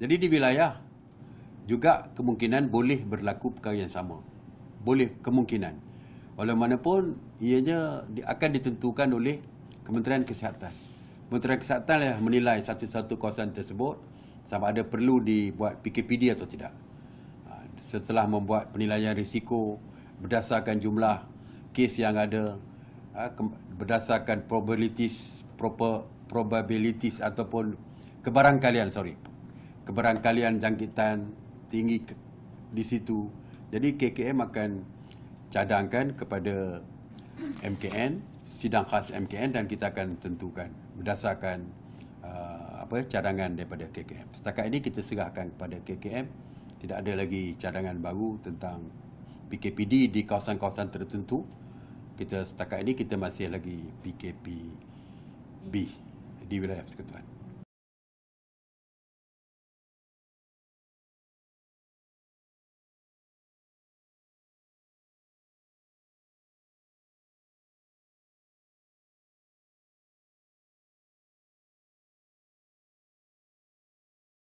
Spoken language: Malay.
Jadi di wilayah juga kemungkinan boleh berlaku perkara yang sama. Boleh kemungkinan. Oleh mana pun ianya akan ditentukan oleh Kementerian Kesihatan. Kementerian Kesihatan lah menilai satu-satu kawasan tersebut sama ada perlu dibuat PKPD atau tidak. Ha, setelah membuat penilaian risiko berdasarkan jumlah kes yang ada, ha, berdasarkan probabilities proper probabilities ataupun kebarangkalian sorry keberangkalian jangkitan tinggi di situ. Jadi KKM akan cadangkan kepada MKN, sidang khas MKN dan kita akan tentukan berdasarkan uh, apa cadangan daripada KKM. Setakat ini kita serahkan kepada KKM, tidak ada lagi cadangan baru tentang PKPD di kawasan-kawasan tertentu. Kita setakat ini kita masih lagi PKPB di wilayah persekutuan.